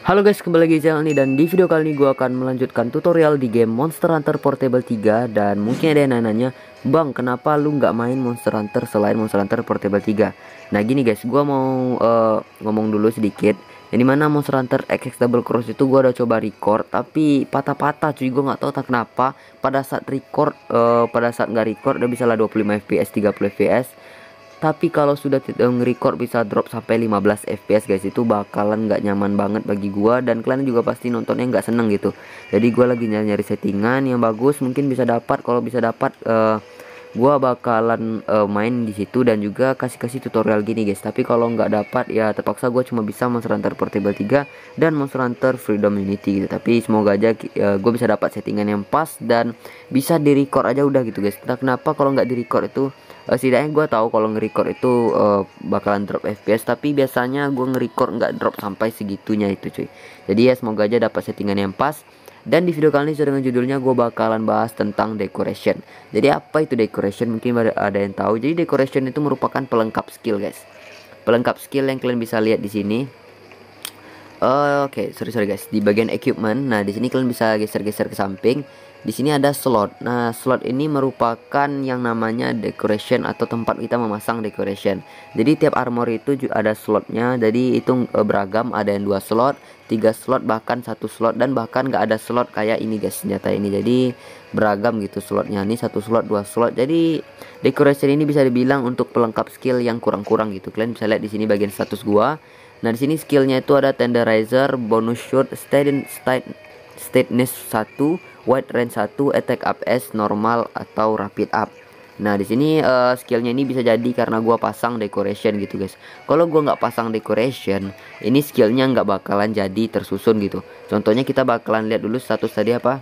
Halo guys, kembali lagi di channel ini dan di video kali ini gue akan melanjutkan tutorial di game Monster Hunter Portable 3 dan mungkin ada yang nanya, Bang kenapa lu nggak main Monster Hunter selain Monster Hunter Portable 3? Nah gini guys, gue mau uh, ngomong dulu sedikit. Ini mana Monster Hunter XX Double Cross itu gue udah coba record tapi patah-patah cuy gue nggak tahu tak kenapa pada saat record uh, pada saat nggak record udah bisa lah 25 fps 30 fps tapi kalau sudah tidak nge-record bisa drop sampai 15 fps guys itu bakalan nggak nyaman banget bagi gua dan kalian juga pasti nontonnya nggak seneng gitu jadi gua lagi nyari-nyari settingan yang bagus mungkin bisa dapat kalau bisa dapat uh, gua bakalan uh, main di situ dan juga kasih-kasih tutorial gini guys tapi kalau nggak dapat ya terpaksa gua cuma bisa Monster Hunter Portable 3 dan Monster Hunter Freedom Unity gitu tapi semoga aja uh, eh, gue bisa dapat settingan yang pas dan bisa di record aja udah gitu guys nah, kenapa kalau nggak di record itu uh, setidaknya gue tahu kalau nge-record itu uh, bakalan drop FPS tapi biasanya gue nge-record nggak drop sampai segitunya itu cuy jadi ya semoga aja dapat settingan yang pas dan di video kali ini sudah dengan judulnya gue bakalan bahas tentang decoration Jadi apa itu decoration mungkin ada, yang tahu Jadi decoration itu merupakan pelengkap skill guys Pelengkap skill yang kalian bisa lihat di sini uh, Oke okay, sorry sorry guys di bagian equipment Nah di sini kalian bisa geser-geser ke samping di sini ada slot. Nah, slot ini merupakan yang namanya decoration atau tempat kita memasang decoration. Jadi tiap armor itu juga ada slotnya. Jadi itu eh, beragam, ada yang dua slot, tiga slot, bahkan satu slot dan bahkan nggak ada slot kayak ini guys senjata ini. Jadi beragam gitu slotnya. Ini satu slot, dua slot. Jadi decoration ini bisa dibilang untuk pelengkap skill yang kurang-kurang gitu. Kalian bisa lihat di sini bagian status gua. Nah, di sini skillnya itu ada tenderizer, bonus shot, steady, steady steadiness 1, wide range 1, attack up S normal atau rapid up. Nah, di sini uh, skillnya ini bisa jadi karena gua pasang decoration gitu, guys. Kalau gua nggak pasang decoration, ini skillnya nggak bakalan jadi tersusun gitu. Contohnya kita bakalan lihat dulu status tadi apa?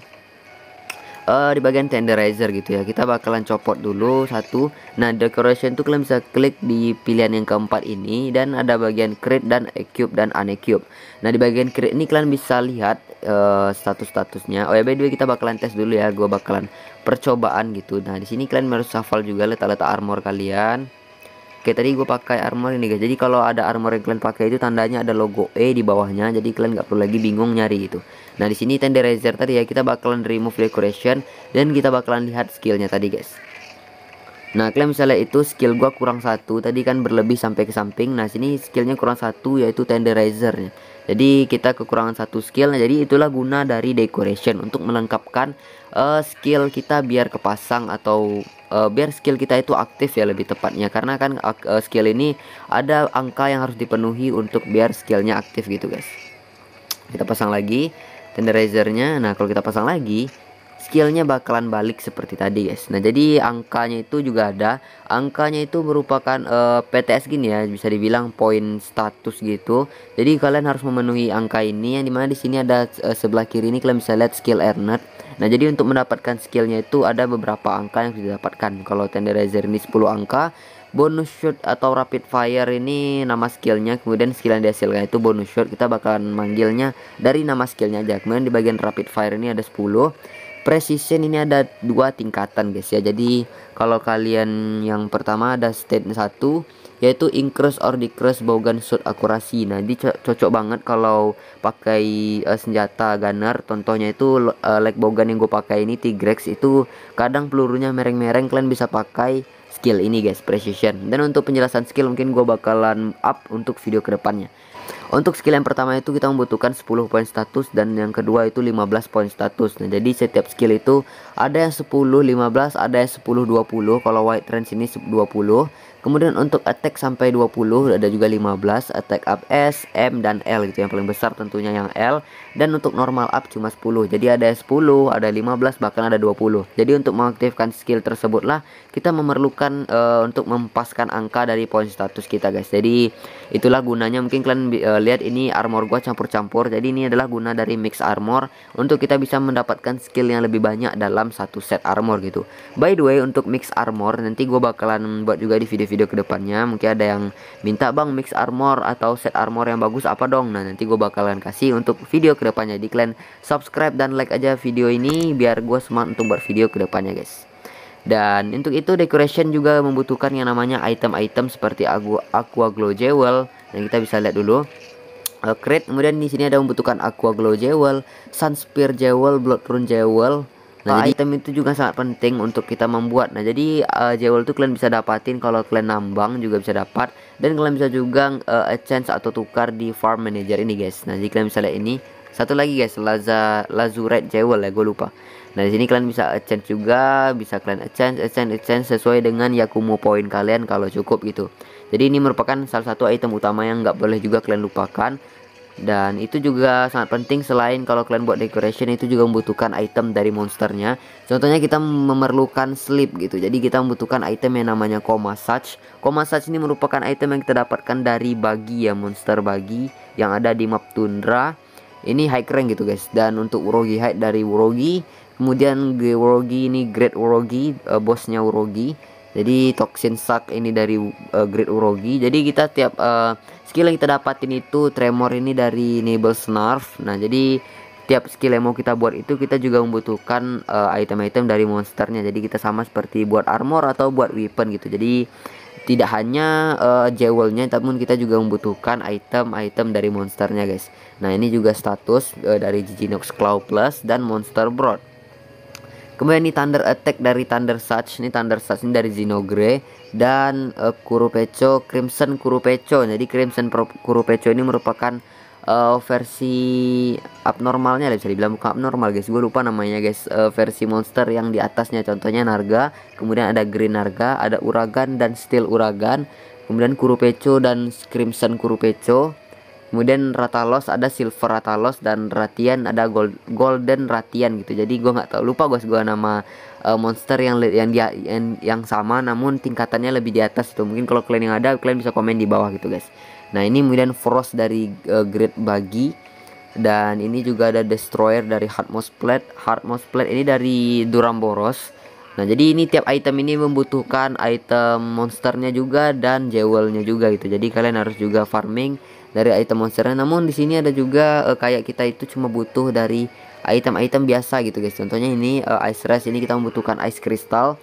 uh, di bagian tenderizer gitu ya kita bakalan copot dulu satu nah decoration tuh kalian bisa klik di pilihan yang keempat ini dan ada bagian create dan equip dan unequip nah di bagian create ini kalian bisa lihat uh, status-statusnya oh ya by the way kita bakalan tes dulu ya gua bakalan percobaan gitu nah di sini kalian harus hafal juga letak-letak armor kalian Oke tadi gue pakai armor ini guys. Jadi kalau ada armor yang kalian pakai itu tandanya ada logo E di bawahnya. Jadi kalian nggak perlu lagi bingung nyari itu. Nah di sini tenderizer tadi ya kita bakalan remove decoration dan kita bakalan lihat skillnya tadi guys. Nah kalian misalnya itu skill gue kurang satu tadi kan berlebih sampai ke samping. Nah sini skillnya kurang satu yaitu tenderizernya. Jadi kita kekurangan satu skill. Nah, jadi itulah guna dari decoration untuk melengkapkan uh, skill kita biar kepasang atau uh, biar skill kita itu aktif ya lebih tepatnya karena kan uh, skill ini ada angka yang harus dipenuhi untuk biar skillnya aktif gitu guys kita pasang lagi tenderizernya nah kalau kita pasang lagi skillnya bakalan balik seperti tadi guys nah jadi angkanya itu juga ada angkanya itu merupakan uh, eh, PTS gini ya bisa dibilang poin status gitu jadi kalian harus memenuhi angka ini yang dimana di sini ada uh, sebelah kiri ini kalian bisa lihat skill earned Nah jadi untuk mendapatkan skillnya itu ada beberapa angka yang bisa didapatkan Kalau tenderizer ini 10 angka Bonus shot atau rapid fire ini nama skillnya Kemudian skill yang dihasilkan itu bonus shot Kita bakalan manggilnya dari nama skillnya aja Kemudian di bagian rapid fire ini ada 10 precision ini ada dua tingkatan guys ya jadi kalau kalian yang pertama ada state 1 yaitu increase or decrease bowgun shot akurasi nah ini cocok banget kalau pakai uh, senjata gunner contohnya itu uh, leg bowgun yang gue pakai ini Tigrex itu kadang pelurunya mereng-mereng kalian bisa pakai skill ini guys precision dan untuk penjelasan skill mungkin gue bakalan up untuk video kedepannya untuk skill yang pertama itu kita membutuhkan 10 poin status dan yang kedua itu 15 poin status. Nah, jadi setiap skill itu ada yang 10, 15, ada yang 10, 20. Kalau white trend ini 20. Kemudian untuk attack sampai 20 ada juga 15, attack up S, M dan L gitu yang paling besar tentunya yang L dan untuk normal up cuma 10. Jadi ada 10, ada 15 bahkan ada 20. Jadi untuk mengaktifkan skill tersebutlah kita memerlukan uh, untuk mempaskan angka dari poin status kita guys. Jadi itulah gunanya mungkin kalian uh, Eh, lihat ini armor gua campur-campur. Jadi ini adalah guna dari mix armor untuk kita bisa mendapatkan skill yang lebih banyak dalam satu set armor gitu. By the way, untuk mix armor nanti gua bakalan buat juga di video-video kedepannya. Mungkin ada yang minta bang mix armor atau set armor yang bagus apa dong. Nah nanti gua bakalan kasih untuk video kedepannya. di kalian subscribe dan like aja video ini biar gua semangat untuk buat video kedepannya guys. Dan untuk itu decoration juga membutuhkan yang namanya item-item seperti aqua, aqua glow jewel dan kita bisa lihat dulu uh, eh, crate kemudian di sini ada membutuhkan aqua glow jewel Sun Spear jewel Blood Rune jewel Nah, ah, jadi iya. item itu juga sangat penting untuk kita membuat. Nah, jadi uh, jewel itu kalian bisa dapatin kalau kalian nambang juga bisa dapat dan kalian bisa juga uh, exchange atau tukar di farm manager ini, guys. Nah, jadi kalian bisa lihat ini. Satu lagi, guys, Laza Lazurite Jewel ya, gue lupa. Nah, di sini kalian bisa exchange juga, bisa kalian exchange, exchange, exchange sesuai dengan yakumu poin kalian kalau cukup gitu. Jadi ini merupakan salah satu item utama yang nggak boleh juga kalian lupakan. Dan itu juga sangat penting selain kalau kalian buat decoration itu juga membutuhkan item dari monsternya. Contohnya kita memerlukan slip gitu. Jadi kita membutuhkan item yang namanya coma such Coma such ini merupakan item yang kita dapatkan dari bagi ya monster bagi yang ada di map tundra. Ini high rank gitu guys. Dan untuk Urogi high dari Urogi kemudian Geworogi ini Great Urogi uh, bosnya Urogi jadi toxin sak ini dari uh, Great Urogi jadi kita tiap uh, skill yang kita dapatin itu tremor ini dari Nibel Snarf nah jadi tiap skill yang mau kita buat itu kita juga membutuhkan item-item uh, dari monsternya jadi kita sama seperti buat armor atau buat weapon gitu jadi tidak hanya uh, jewelnya namun kita juga membutuhkan item-item dari monsternya guys nah ini juga status uh, dari Jijinox Claw Plus dan Monster Broad Kemudian ini Thunder Attack dari Thunder Such Ini Thunder Such ini dari Zinogre Dan uh, eh, Kurupecho Crimson Kurupecho Jadi Crimson Kurupecho ini merupakan uh, versi abnormalnya lah bisa dibilang bukan abnormal guys Gue lupa namanya guys uh, Versi monster yang di atasnya contohnya Narga Kemudian ada Green Narga Ada Uragan dan Steel Uragan Kemudian Kurupecho dan Crimson Kurupecho kemudian Ratalos ada Silver Ratalos dan Ratian ada gold, Golden Ratian gitu jadi gue nggak tahu lupa gue gua nama uh, monster yang yang dia yang, yang sama namun tingkatannya lebih di atas itu mungkin kalau kalian yang ada kalian bisa komen di bawah gitu guys nah ini kemudian Frost dari uh, Great Bagi dan ini juga ada Destroyer dari hardmost Plate hardmost Plate ini dari Duramboros Nah jadi ini tiap item ini membutuhkan item monsternya juga dan jewelnya juga gitu Jadi kalian harus juga farming dari item monsternya namun di sini ada juga uh, kayak kita itu cuma butuh dari item-item biasa gitu guys contohnya ini uh, ice rush ini kita membutuhkan ice crystal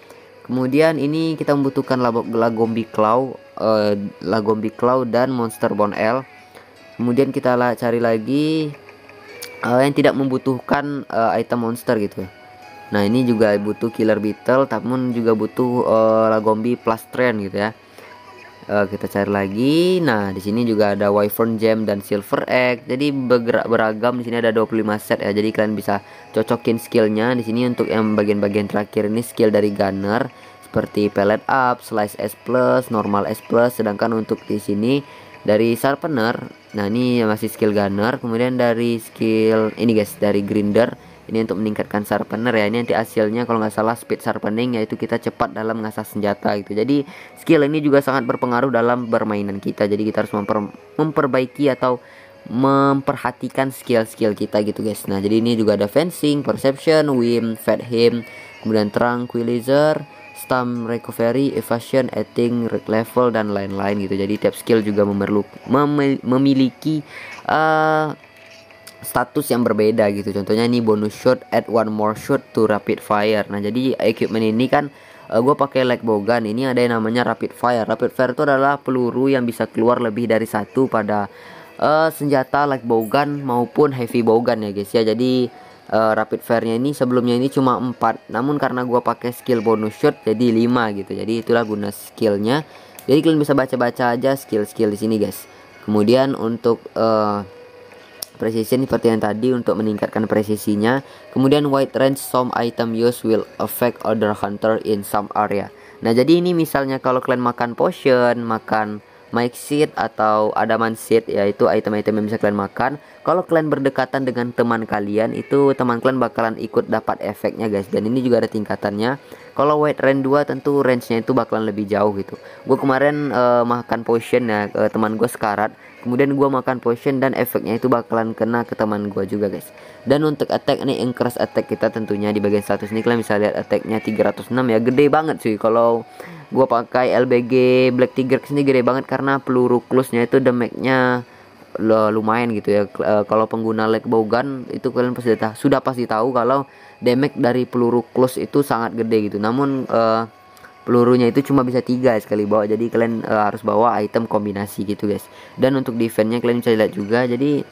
kemudian ini kita membutuhkan lagombi claw uh, eh, lagombi claw dan monster bone l kemudian kita lah cari lagi uh, yang tidak membutuhkan uh, item monster gitu nah ini juga butuh killer beetle tapi juga butuh uh, lagombi plus trend gitu ya Eh, kita cari lagi nah di sini juga ada wyvern gem dan silver egg jadi bergerak beragam di sini ada 25 set ya jadi kalian bisa cocokin skillnya di sini untuk yang bagian-bagian terakhir ini skill dari gunner seperti pellet up, slice S plus, normal S plus, sedangkan untuk di sini dari sharpener, nah ini masih skill gunner, kemudian dari skill ini guys dari grinder ini untuk meningkatkan sharpener ya ini nanti hasilnya kalau nggak salah speed sharpening yaitu kita cepat dalam ngasah senjata gitu jadi skill ini juga sangat berpengaruh dalam permainan kita jadi kita harus memper memperbaiki atau memperhatikan skill-skill kita gitu guys nah jadi ini juga ada fencing perception whim fat him kemudian tranquilizer stam recovery evasion rec level dan lain-lain gitu jadi tiap skill juga memerlu memiliki uh, status yang berbeda gitu contohnya ini bonus shot add one more shot to rapid fire nah jadi equipment ini kan uh, eh, gue pakai light bogan ini ada yang namanya rapid fire rapid fire itu adalah peluru yang bisa keluar lebih dari satu pada uh, senjata light bogan maupun heavy bogan ya guys ya jadi uh, rapid fire-nya ini sebelumnya ini cuma 4 namun karena gue pakai skill bonus shot jadi 5 gitu jadi itulah guna skillnya jadi kalian bisa baca-baca aja skill-skill di sini guys kemudian untuk uh, precision seperti yang tadi untuk meningkatkan presisinya. Kemudian wide range some item use will affect other hunter in some area. Nah, jadi ini misalnya kalau kalian makan potion, makan mic seat atau Adaman Seed yaitu item-item yang bisa kalian makan. Kalau kalian berdekatan dengan teman kalian itu teman kalian bakalan ikut dapat efeknya guys dan ini juga ada tingkatannya. Kalau White range 2 tentu range-nya itu bakalan lebih jauh gitu. Gue kemarin uh, makan potion ya ke teman gue sekarat kemudian gue makan potion dan efeknya itu bakalan kena ke teman gue juga guys dan untuk attack nih increase attack kita tentunya di bagian status ini kalian bisa lihat attacknya 306 ya gede banget sih kalau gue pakai LBG Black Tiger kesini gede banget karena peluru close-nya itu damage-nya lumayan gitu ya e, kalau pengguna leg bowgun itu kalian pasti tahu, sudah pasti tahu kalau damage dari peluru close itu sangat gede gitu namun e, pelurunya itu cuma bisa tiga sekali bawa jadi kalian e, harus bawa item kombinasi gitu guys dan untuk defense-nya kalian bisa lihat juga jadi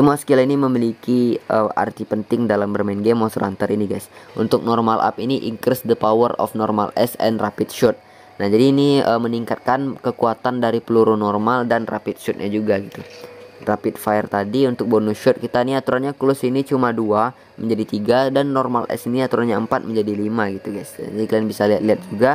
semua skill ini memiliki uh, arti penting dalam bermain game Monster Hunter ini guys. Untuk normal up ini increase the power of normal S and rapid shot. Nah, jadi ini uh, meningkatkan kekuatan dari peluru normal dan rapid shotnya juga gitu. Rapid fire tadi untuk bonus shot kita nih aturannya close ini cuma dua menjadi tiga dan normal S ini aturannya 4 menjadi 5 gitu guys. Jadi kalian bisa lihat-lihat juga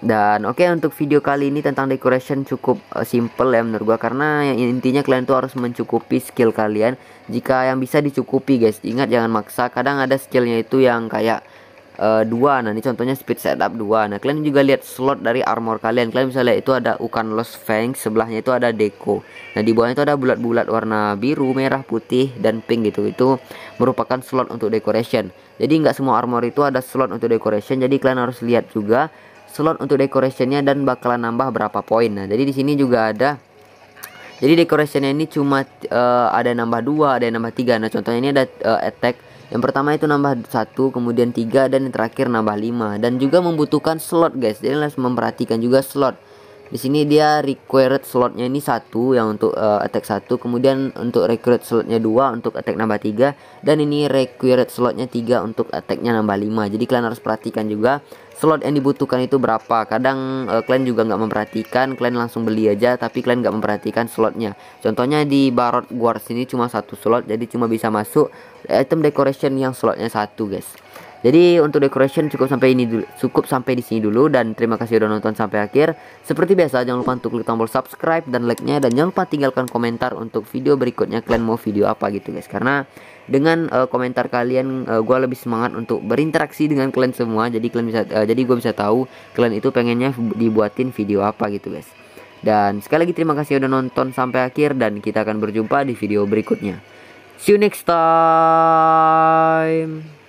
dan oke okay, untuk video kali ini tentang decoration cukup uh, simple ya menurut gua karena yang intinya kalian tuh harus mencukupi skill kalian jika yang bisa dicukupi guys ingat jangan maksa kadang ada skillnya itu yang kayak uh, dua nah ini contohnya speed setup dua nah kalian juga lihat slot dari armor kalian kalian bisa lihat itu ada ukan lost fang sebelahnya itu ada deco nah di bawahnya itu ada bulat-bulat warna biru merah putih dan pink gitu itu merupakan slot untuk decoration jadi nggak semua armor itu ada slot untuk decoration jadi kalian harus lihat juga slot untuk decorationnya dan bakalan nambah berapa poin nah jadi di sini juga ada jadi decorationnya ini cuma uh, ada nambah dua ada yang nambah tiga nah contohnya ini ada uh, attack yang pertama itu nambah satu kemudian tiga dan yang terakhir nambah lima dan juga membutuhkan slot guys jadi harus memperhatikan juga slot di sini dia required slotnya ini satu yang untuk uh, attack satu kemudian untuk required slotnya dua untuk attack nambah tiga dan ini required slotnya tiga untuk attacknya nambah lima jadi kalian harus perhatikan juga slot yang dibutuhkan itu berapa kadang uh, kalian juga nggak memperhatikan kalian langsung beli aja tapi kalian nggak memperhatikan slotnya contohnya di Barot Guard sini cuma satu slot jadi cuma bisa masuk item decoration yang slotnya satu guys jadi untuk decoration cukup sampai ini dulu, cukup sampai di sini dulu dan terima kasih sudah nonton sampai akhir. Seperti biasa jangan lupa untuk klik tombol subscribe dan like-nya dan jangan lupa tinggalkan komentar untuk video berikutnya kalian mau video apa gitu guys. Karena dengan uh, komentar kalian uh, eh, gue lebih semangat untuk berinteraksi dengan kalian semua. Jadi kalian bisa uh, jadi gue bisa tahu kalian itu pengennya dibuatin video apa gitu guys. Dan sekali lagi terima kasih sudah nonton sampai akhir dan kita akan berjumpa di video berikutnya. See you next time.